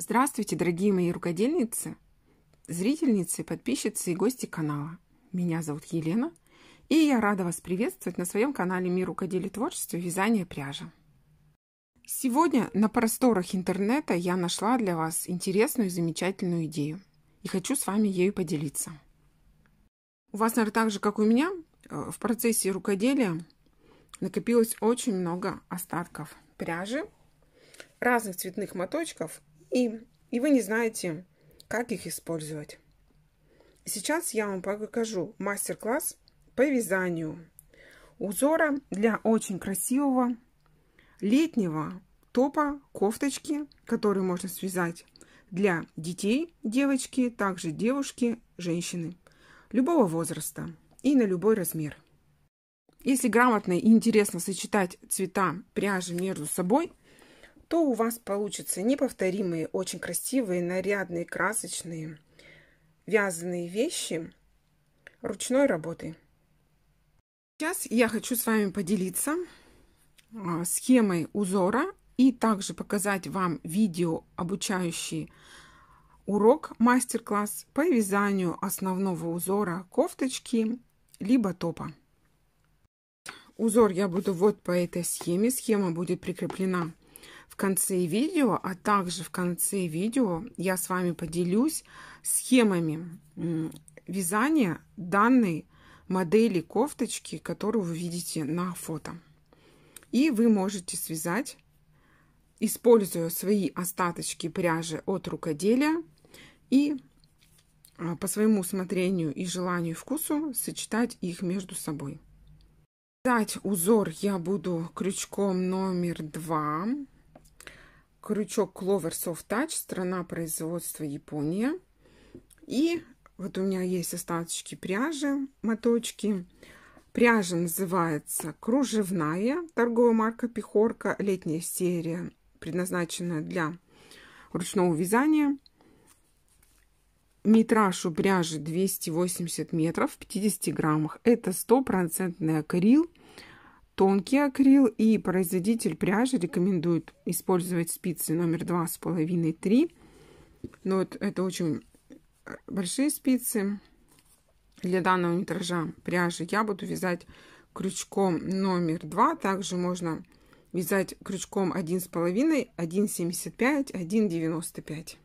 Здравствуйте, дорогие мои рукодельницы, зрительницы, подписчицы и гости канала. Меня зовут Елена, и я рада вас приветствовать на своем канале «Мир рукоделия творчества. Вязание пряжа». Сегодня на просторах интернета я нашла для вас интересную и замечательную идею, и хочу с вами ею поделиться. У вас, наверное, так же, как у меня, э, в процессе рукоделия накопилось очень много остатков пряжи, разных цветных моточков и, и вы не знаете, как их использовать. Сейчас я вам покажу мастер-класс по вязанию узора для очень красивого летнего топа, кофточки, который можно связать для детей, девочки, также девушки, женщины, любого возраста и на любой размер. Если грамотно и интересно сочетать цвета пряжи между собой, то у вас получатся неповторимые, очень красивые, нарядные, красочные, вязаные вещи ручной работы. Сейчас я хочу с вами поделиться а, схемой узора и также показать вам видео, обучающий урок, мастер-класс по вязанию основного узора кофточки либо топа. Узор я буду вот по этой схеме. Схема будет прикреплена конце видео, а также в конце видео я с вами поделюсь схемами вязания данной модели кофточки, которую вы видите на фото. И вы можете связать, используя свои остаточки пряжи от рукоделия и а, по своему усмотрению и желанию и вкусу сочетать их между собой. Вязать узор я буду крючком номер 2 крючок Clover Soft Touch, страна производства Япония. И вот у меня есть остаточки пряжи, моточки. Пряжа называется кружевная, торговая марка Пихорка, летняя серия, предназначенная для ручного вязания. Метраж у пряжи 280 метров в 50 граммах. Это стопроцентный акрил тонкий акрил, и производитель пряжи рекомендует использовать спицы номер 2,5-3. Но ну, вот это очень большие спицы. Для данного метража пряжи я буду вязать крючком номер 2. Также можно вязать крючком 1,5, 1,75, 1,95.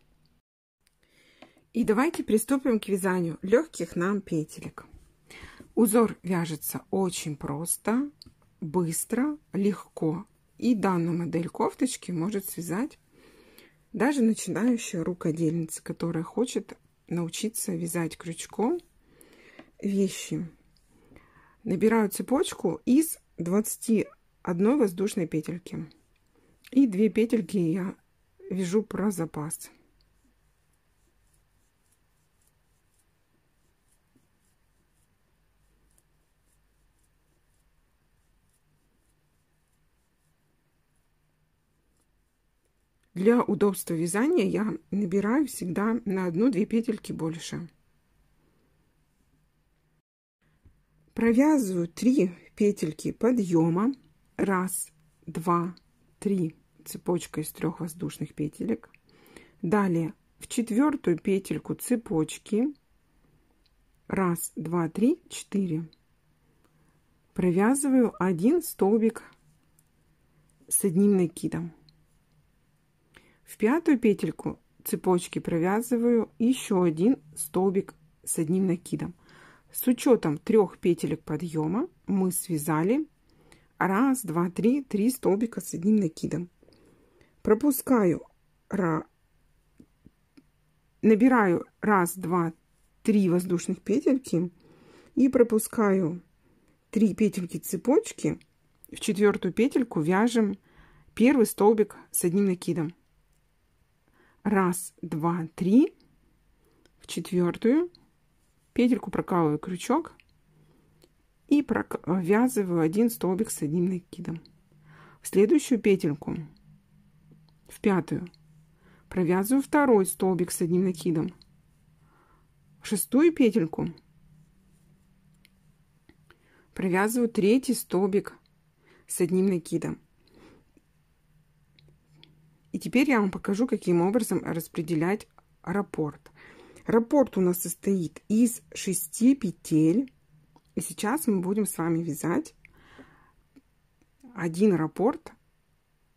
И давайте приступим к вязанию легких нам петелек. Узор вяжется очень просто быстро, легко. И данную модель кофточки может связать даже начинающая рукодельница, которая хочет научиться вязать крючком вещи. Набираю цепочку из 21 воздушной петельки. И 2 петельки я вяжу про запас. Для удобства вязания я набираю всегда на одну-две петельки больше. Провязываю 3 петельки подъема. раз, два, три цепочка из трех воздушных петелек. Далее в четвертую петельку цепочки. раз, два, три, четыре. Провязываю один столбик с одним накидом. В пятую петельку цепочки провязываю еще один столбик с одним накидом. С учетом трех петелек подъема мы связали раз, два, три, три столбика с одним накидом. Пропускаю, набираю раз, два, три воздушных петельки и пропускаю три петельки цепочки. В четвертую петельку вяжем первый столбик с одним накидом раз, два, три, в четвертую петельку прокалываю крючок и провязываю один столбик с одним накидом. В следующую петельку, в пятую, провязываю второй столбик с одним накидом. В шестую петельку провязываю третий столбик с одним накидом. И теперь я вам покажу, каким образом распределять раппорт. Раппорт у нас состоит из 6 петель. И сейчас мы будем с вами вязать один раппорт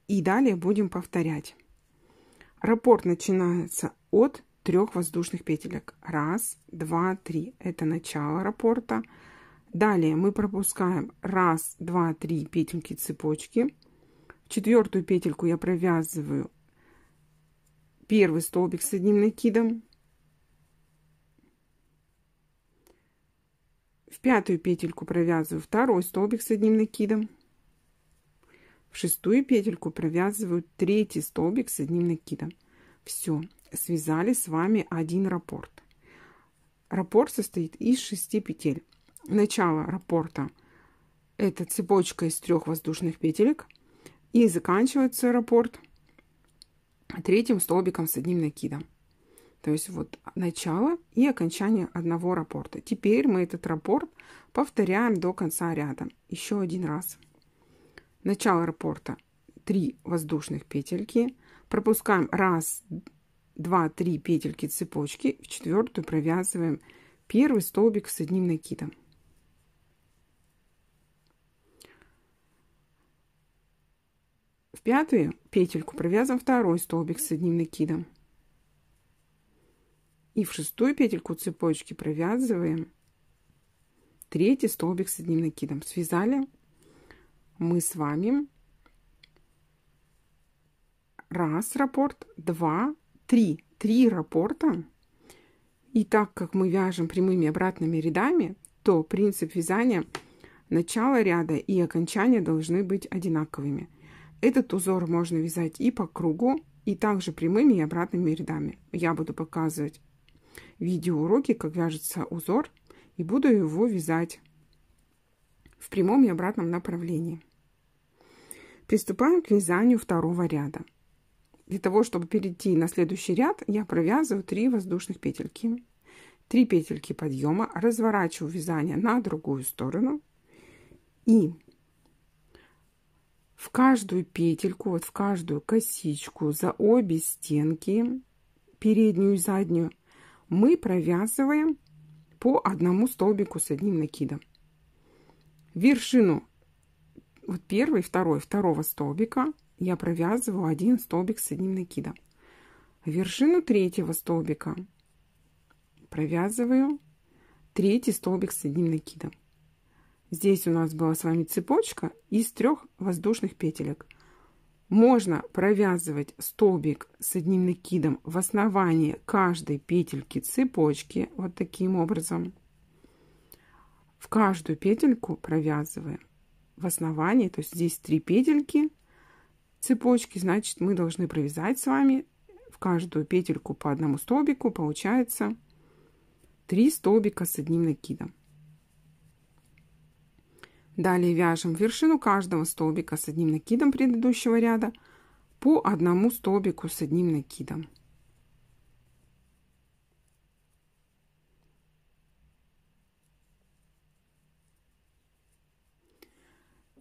и далее будем повторять. Раппорт начинается от трех воздушных петелек. Раз, два, три. Это начало раппорта. Далее мы пропускаем раз, два, три петельки цепочки четвертую петельку я провязываю первый столбик с одним накидом, в пятую петельку провязываю второй столбик с одним накидом, в шестую петельку провязываю третий столбик с одним накидом. Все, связали с вами один раппорт. Раппорт состоит из 6 петель. Начало раппорта это цепочка из трех воздушных петелек – и заканчивается аэропорт третьим столбиком с одним накидом. То есть вот начало и окончание одного рапорта. Теперь мы этот рапорт повторяем до конца ряда. Еще один раз. Начало рапорта 3 воздушных петельки. Пропускаем 1, 2, 3 петельки цепочки. В четвертую провязываем первый столбик с одним накидом. В пятую петельку провязываем второй столбик с одним накидом. И в шестую петельку цепочки провязываем третий столбик с одним накидом. Связали мы с вами раз раппорт, два, три, три раппорта. И так как мы вяжем прямыми обратными рядами, то принцип вязания начала ряда и окончания должны быть одинаковыми. Этот узор можно вязать и по кругу, и также прямыми и обратными рядами. Я буду показывать видеоуроки, как вяжется узор, и буду его вязать в прямом и обратном направлении. Приступаем к вязанию второго ряда. Для того, чтобы перейти на следующий ряд, я провязываю 3 воздушных петельки. 3 петельки подъема, разворачиваю вязание на другую сторону и в каждую петельку, вот в каждую косичку за обе стенки, переднюю и заднюю, мы провязываем по одному столбику с одним накидом. Вершину вот первый, второй, второго столбика я провязываю один столбик с одним накидом. Вершину третьего столбика провязываю третий столбик с одним накидом. Здесь у нас была с вами цепочка из трех воздушных петелек. Можно провязывать столбик с одним накидом в основании каждой петельки цепочки вот таким образом. В каждую петельку провязываем в основании, то есть здесь три петельки цепочки, значит мы должны провязать с вами в каждую петельку по одному столбику, получается три столбика с одним накидом. Далее вяжем вершину каждого столбика с одним накидом предыдущего ряда по одному столбику с одним накидом.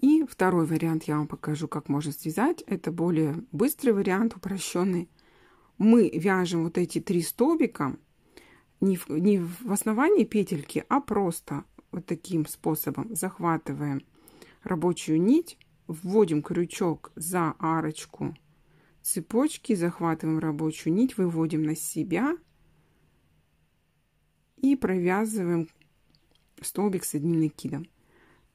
И второй вариант я вам покажу, как можно связать. Это более быстрый вариант, упрощенный. Мы вяжем вот эти три столбика не в, не в основании петельки, а просто вот таким способом захватываем рабочую нить, вводим крючок за арочку цепочки, захватываем рабочую нить, выводим на себя и провязываем столбик с одним накидом.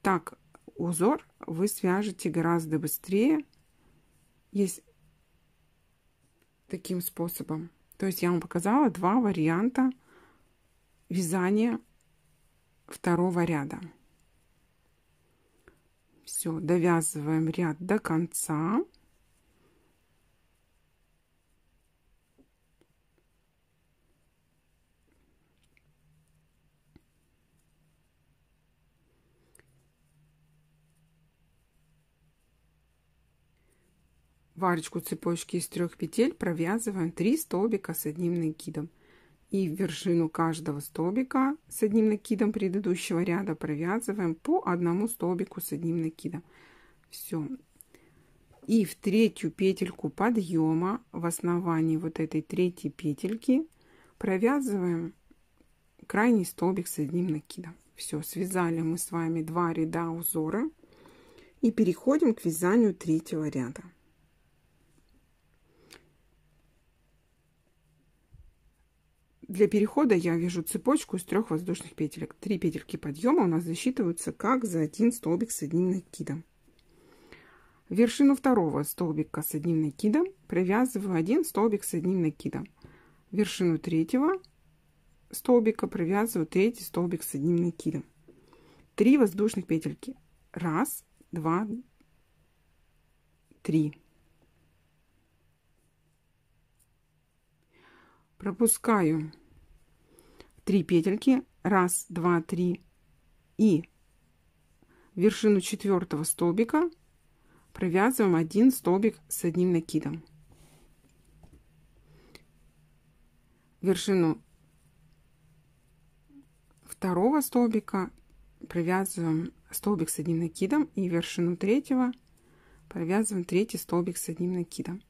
Так узор вы свяжете гораздо быстрее, есть таким способом. То есть я вам показала два варианта вязания второго ряда. Все, довязываем ряд до конца. В арочку цепочки из трех петель провязываем 3 столбика с одним накидом и в вершину каждого столбика с одним накидом предыдущего ряда провязываем по одному столбику с одним накидом. Все. И в третью петельку подъема в основании вот этой третьей петельки провязываем крайний столбик с одним накидом. Все, связали мы с вами два ряда узора и переходим к вязанию третьего ряда. для перехода я вяжу цепочку из трех воздушных петелек. Три петельки подъема у нас засчитываются как за один столбик с одним накидом. Вершину второго столбика с одним накидом провязываю один столбик с одним накидом. Вершину третьего столбика провязываю третий столбик с одним накидом. Три воздушных петельки. Раз, два, три. пропускаю 3 петельки, 1, 2, 3 и вершину четвертого столбика провязываем один столбик с одним накидом. Вершину второго столбика провязываем столбик с одним накидом и вершину третьего провязываем третий столбик с одним накидом.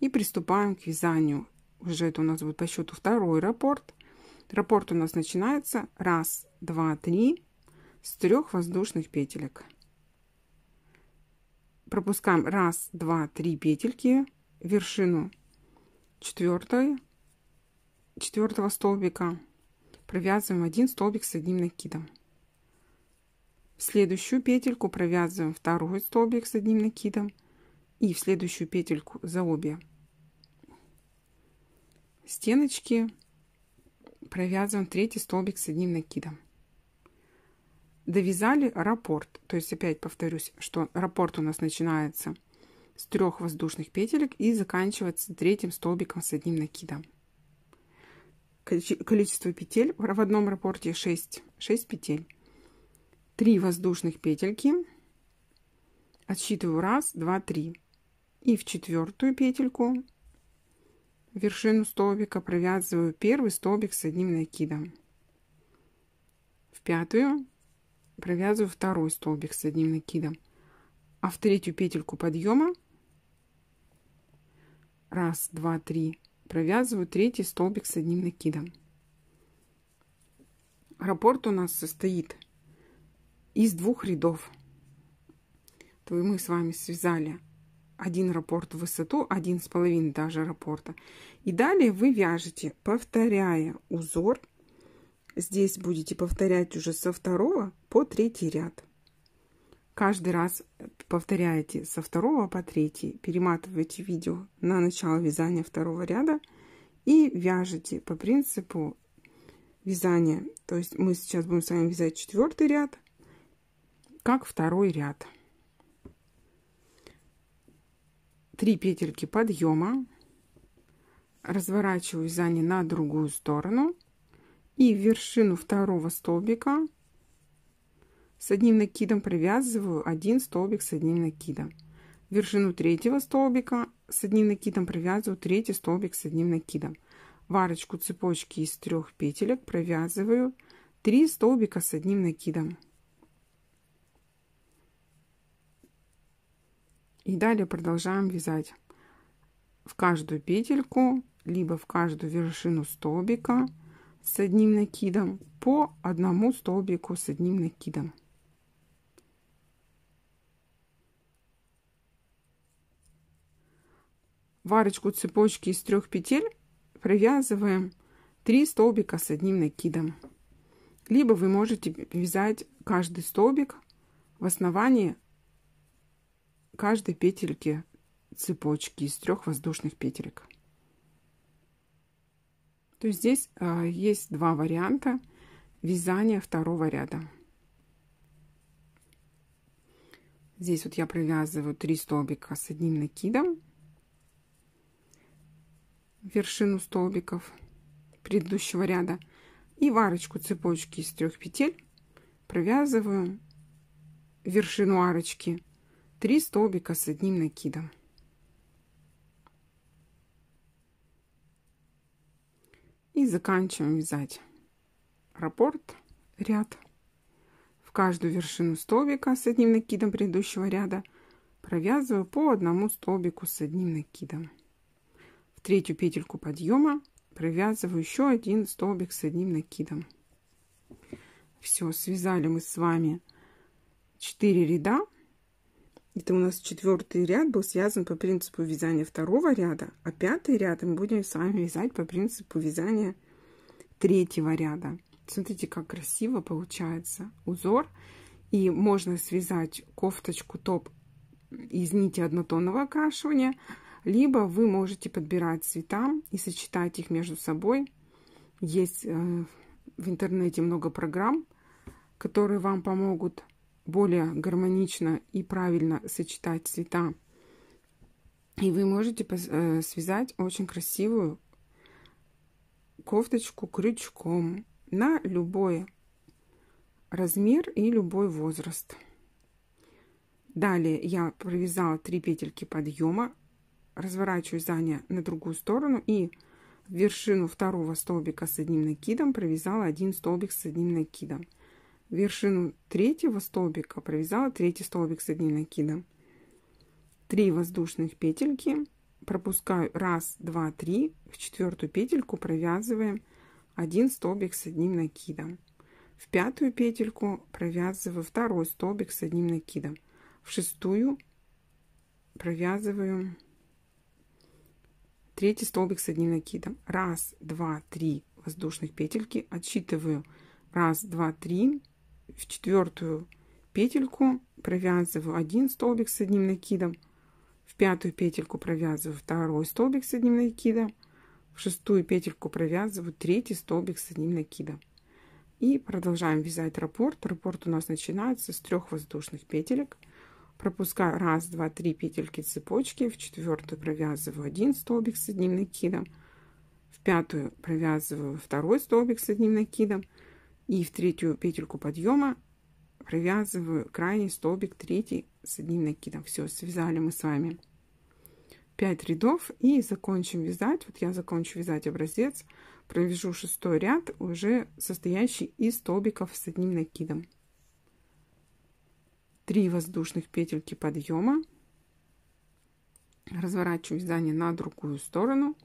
И приступаем к вязанию. Уже это у нас будет по счету второй раппорт – Раппорт у нас начинается раз, два, три с трех воздушных петелек. Пропускаем раз, два, три петельки, вершину четвертой, четвертого столбика. Провязываем один столбик с одним накидом. В следующую петельку провязываем второй столбик с одним накидом и в следующую петельку за обе стеночки провязываем третий столбик с одним накидом. Довязали раппорт, то есть опять повторюсь, что раппорт у нас начинается с трех воздушных петелек и заканчивается третьим столбиком с одним накидом. Количество петель в одном раппорте 6, 6 петель. 3 воздушных петельки, отсчитываю 1, 2, 3. И в четвертую петельку вершину столбика провязываю первый столбик с одним накидом. В пятую провязываю второй столбик с одним накидом. А в третью петельку подъема раз, два, три провязываю третий столбик с одним накидом. Раппорт у нас состоит из двух рядов. То мы с вами связали один раппорт в высоту, один с половиной даже раппорта. И далее вы вяжете, повторяя узор. Здесь будете повторять уже со второго по третий ряд. Каждый раз повторяете со второго по третий, перематываете видео на начало вязания второго ряда и вяжете по принципу вязания. То есть мы сейчас будем с вами вязать четвертый ряд, как второй ряд. 3 петельки подъема, разворачиваю сзади на другую сторону и в вершину второго столбика с одним накидом провязываю один столбик с одним накидом. В вершину третьего столбика с одним накидом провязываю третий столбик с одним накидом. Варочку цепочки из трех петелек провязываю 3 столбика с одним накидом. И далее продолжаем вязать в каждую петельку, либо в каждую вершину столбика с одним накидом по одному столбику с одним накидом. Варочку цепочки из трех петель провязываем 3 столбика с одним накидом. Либо вы можете вязать каждый столбик в основании каждой петельке цепочки из трех воздушных петелек. То есть здесь а, есть два варианта вязания второго ряда. Здесь вот я провязываю 3 столбика с одним накидом вершину столбиков предыдущего ряда и в арочку цепочки из трех петель провязываю вершину арочки 3 столбика с одним накидом. И заканчиваем вязать раппорт ряд. В каждую вершину столбика с одним накидом предыдущего ряда провязываю по одному столбику с одним накидом. В третью петельку подъема провязываю еще один столбик с одним накидом. Все, связали мы с вами 4 ряда это у нас четвертый ряд был связан по принципу вязания второго ряда, а пятый ряд мы будем с вами вязать по принципу вязания третьего ряда. Смотрите, как красиво получается узор. И можно связать кофточку топ из нити однотонного окрашивания, либо вы можете подбирать цвета и сочетать их между собой. Есть э, в интернете много программ, которые вам помогут более гармонично и правильно сочетать цвета. И вы можете э, связать очень красивую кофточку крючком на любой размер и любой возраст. Далее я провязала 3 петельки подъема, разворачиваю вязание на другую сторону и в вершину второго столбика с одним накидом провязала один столбик с одним накидом вершину третьего столбика провязала третий столбик с одним накидом 3 воздушных петельки пропускаю 1 2 3 в четвертую петельку провязываем один столбик с одним накидом в пятую петельку провязываю второй столбик с одним накидом в шестую провязываю третий столбик с одним накидом 1 2 3 воздушных петельки отсчитываю 1 2 3 в четвертую петельку провязываю один столбик с одним накидом, в пятую петельку провязываю второй столбик с одним накидом, в шестую петельку провязываю третий столбик с одним накидом. И продолжаем вязать раппорт. Раппорт у нас начинается с трех воздушных петелек. Пропускаю раз, два, три петельки цепочки, в четвертую провязываю один столбик с одним накидом, в пятую провязываю второй столбик с одним накидом, и в третью петельку подъема провязываю крайний столбик третий с одним накидом. Все, связали мы с вами 5 рядов и закончим вязать. Вот я закончу вязать образец, провяжу шестой ряд, уже состоящий из столбиков с одним накидом. 3 воздушных петельки подъема. Разворачиваю вязание на другую сторону.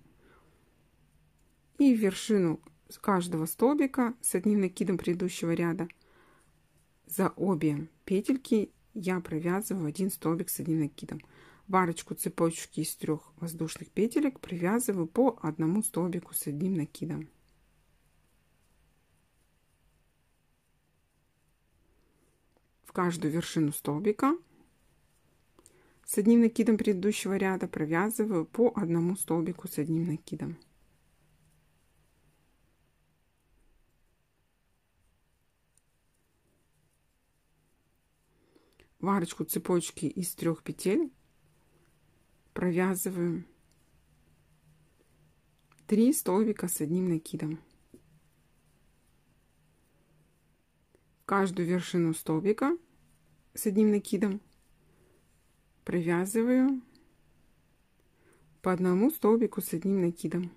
И вершину с каждого столбика с одним накидом предыдущего ряда за обе петельки я провязываю один столбик с одним накидом. В цепочки из трех воздушных петелек привязываю по одному столбику с одним накидом. В каждую вершину столбика с одним накидом предыдущего ряда провязываю по одному столбику с одним накидом. в арочку цепочки из трех петель провязываю 3 столбика с одним накидом. В каждую вершину столбика с одним накидом провязываю по одному столбику с одним накидом.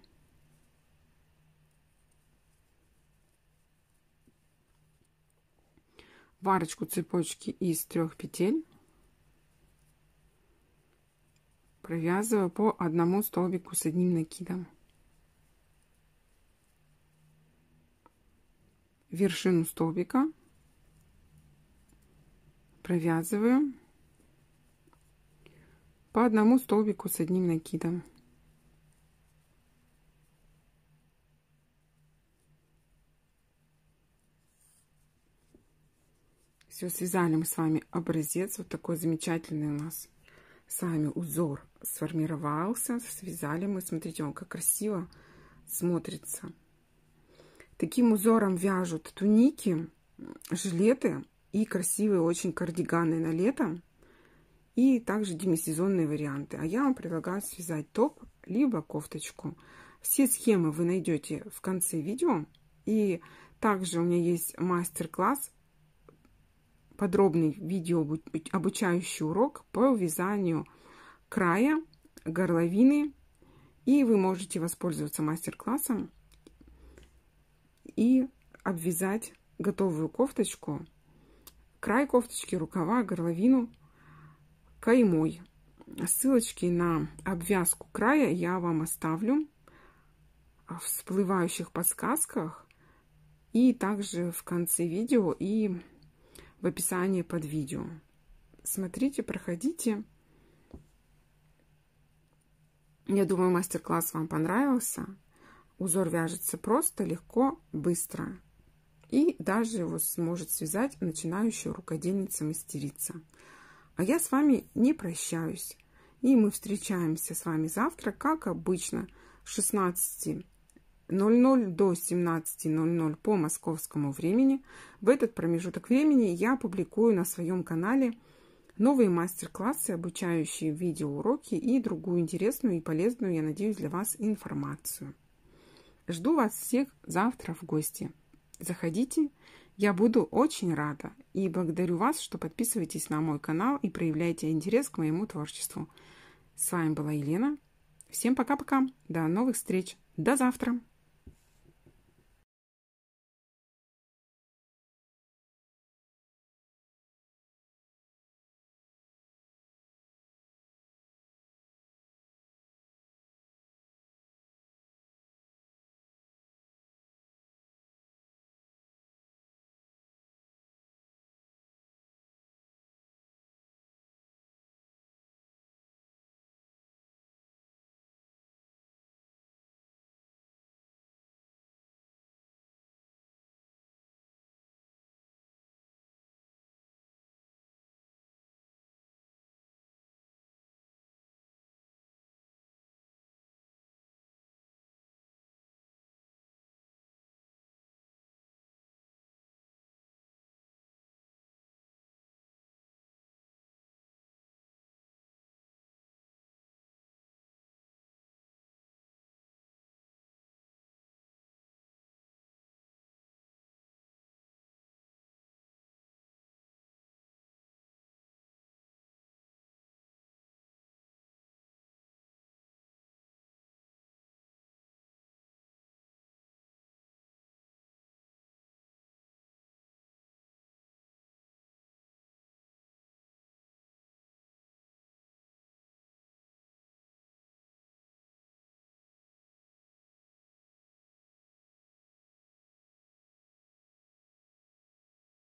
в цепочки из трех петель провязываю по одному столбику с одним накидом вершину столбика провязываю по одному столбику с одним накидом Все, связали мы с вами образец. Вот такой замечательный у нас с вами узор сформировался. Связали мы. Смотрите, он как красиво смотрится. Таким узором вяжут туники, жилеты и красивые очень кардиганы на лето. И также демисезонные варианты. А я вам предлагаю связать топ, либо кофточку. Все схемы вы найдете в конце видео. И также у меня есть мастер-класс подробный видео обучающий урок по вязанию края, горловины. И вы можете воспользоваться мастер-классом и обвязать готовую кофточку, край кофточки, рукава, горловину каймой. Ссылочки на обвязку края я вам оставлю в всплывающих подсказках и также в конце видео и в описании под видео. Смотрите, проходите. Я думаю, мастер-класс вам понравился. Узор вяжется просто, легко, быстро. И даже его сможет связать начинающая рукодельница-мастерица. А я с вами не прощаюсь. И мы встречаемся с вами завтра, как обычно, с 16 00 до 17.00 по московскому времени. В этот промежуток времени я публикую на своем канале новые мастер-классы, обучающие видеоуроки и другую интересную и полезную, я надеюсь, для вас информацию. Жду вас всех завтра в гости. Заходите, я буду очень рада и благодарю вас, что подписываетесь на мой канал и проявляете интерес к моему творчеству. С вами была Елена. Всем пока-пока. До новых встреч. До завтра.